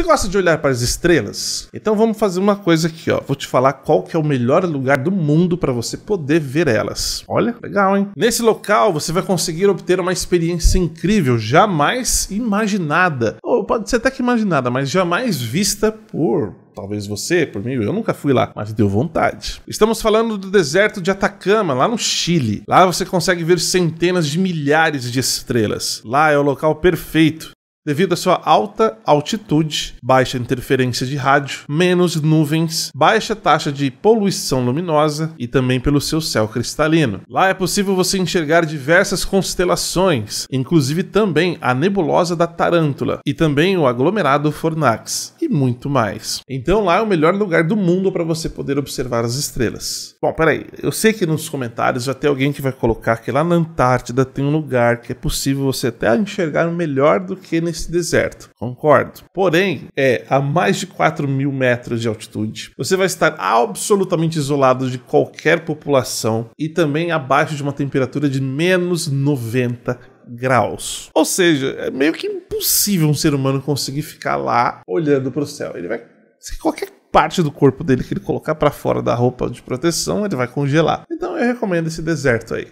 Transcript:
Você gosta de olhar para as estrelas? Então vamos fazer uma coisa aqui, ó. Vou te falar qual que é o melhor lugar do mundo para você poder ver elas. Olha, legal, hein? Nesse local você vai conseguir obter uma experiência incrível, jamais imaginada. Ou pode ser até que imaginada, mas jamais vista por talvez você, por mim, eu nunca fui lá, mas deu vontade. Estamos falando do deserto de Atacama, lá no Chile. Lá você consegue ver centenas de milhares de estrelas. Lá é o local perfeito Devido à sua alta altitude, baixa interferência de rádio, menos nuvens, baixa taxa de poluição luminosa e também pelo seu céu cristalino. Lá é possível você enxergar diversas constelações, inclusive também a nebulosa da Tarântula e também o aglomerado Fornax muito mais. Então lá é o melhor lugar do mundo para você poder observar as estrelas. Bom, peraí, eu sei que nos comentários já tem alguém que vai colocar que lá na Antártida tem um lugar que é possível você até enxergar melhor do que nesse deserto. Concordo. Porém, é a mais de 4 mil metros de altitude. Você vai estar absolutamente isolado de qualquer população e também abaixo de uma temperatura de menos 90 graus. Ou seja, é meio que impossível um ser humano conseguir ficar lá olhando para o céu. Ele vai se qualquer parte do corpo dele que ele colocar para fora da roupa de proteção, ele vai congelar. Então eu recomendo esse deserto aí.